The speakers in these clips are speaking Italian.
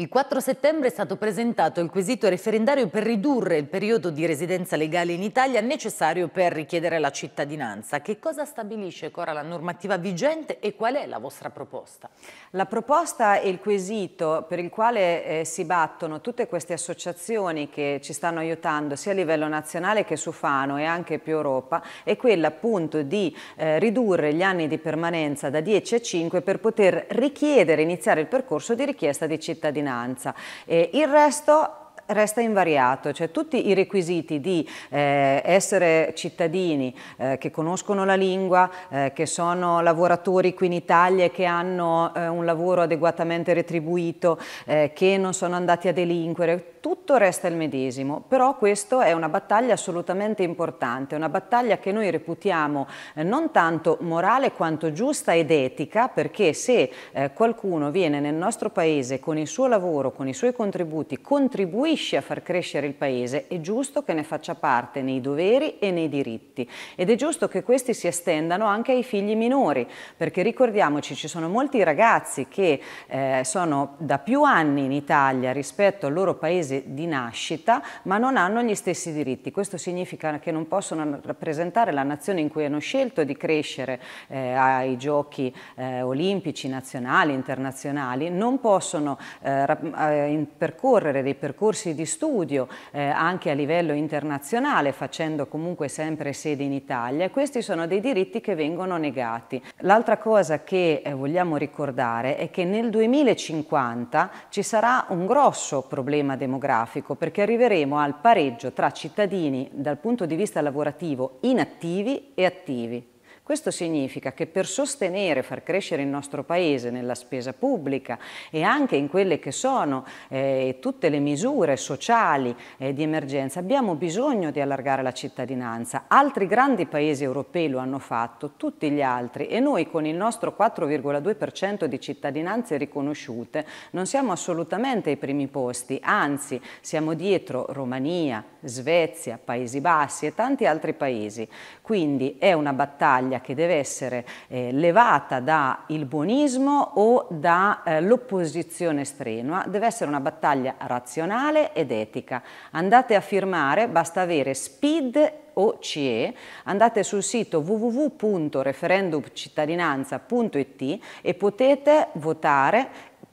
Il 4 settembre è stato presentato il quesito referendario per ridurre il periodo di residenza legale in Italia necessario per richiedere la cittadinanza. Che cosa stabilisce ancora la normativa vigente e qual è la vostra proposta? La proposta e il quesito per il quale eh, si battono tutte queste associazioni che ci stanno aiutando sia a livello nazionale che su Fano e anche più Europa è quella appunto di eh, ridurre gli anni di permanenza da 10 a 5 per poter richiedere, iniziare il percorso di richiesta di cittadinanza cittadinanza. Eh, il resto resta invariato, cioè tutti i requisiti di eh, essere cittadini eh, che conoscono la lingua, eh, che sono lavoratori qui in Italia e che hanno eh, un lavoro adeguatamente retribuito, eh, che non sono andati a delinquere, tutto resta il medesimo, però questa è una battaglia assolutamente importante, una battaglia che noi reputiamo eh, non tanto morale quanto giusta ed etica, perché se qualcuno viene nel nostro paese con il suo lavoro, con i suoi contributi, contribuisce contribuisce a far crescere il Paese, è giusto che ne faccia parte nei doveri e nei diritti. Ed è giusto che questi si estendano anche ai figli minori, perché ricordiamoci ci sono molti ragazzi che eh, sono da più anni in Italia rispetto al loro paese di nascita, ma non hanno gli stessi diritti. Questo significa che non possono rappresentare la nazione in cui hanno scelto di crescere eh, ai giochi eh, olimpici, nazionali, internazionali, non possono eh, eh, percorrere dei percorsi percorsi di studio eh, anche a livello internazionale, facendo comunque sempre sede in Italia. E questi sono dei diritti che vengono negati. L'altra cosa che eh, vogliamo ricordare è che nel 2050 ci sarà un grosso problema demografico perché arriveremo al pareggio tra cittadini dal punto di vista lavorativo inattivi e attivi. Questo significa che per sostenere, far crescere il nostro Paese nella spesa pubblica e anche in quelle che sono eh, tutte le misure sociali eh, di emergenza, abbiamo bisogno di allargare la cittadinanza. Altri grandi paesi europei lo hanno fatto, tutti gli altri, e noi con il nostro 4,2% di cittadinanze riconosciute non siamo assolutamente ai primi posti, anzi siamo dietro Romania, Svezia, Paesi Bassi e tanti altri paesi. Quindi è una battaglia che deve essere eh, levata dal buonismo o dall'opposizione eh, strenua, deve essere una battaglia razionale ed etica. Andate a firmare, basta avere SPID CE, andate sul sito www.referendumcittadinanza.it e potete votare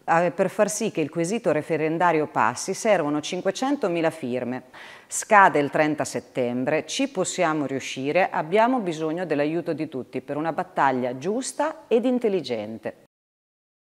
Ah, eh, per far sì che il quesito referendario passi servono 500.000 firme. Scade il 30 settembre, ci possiamo riuscire, abbiamo bisogno dell'aiuto di tutti per una battaglia giusta ed intelligente.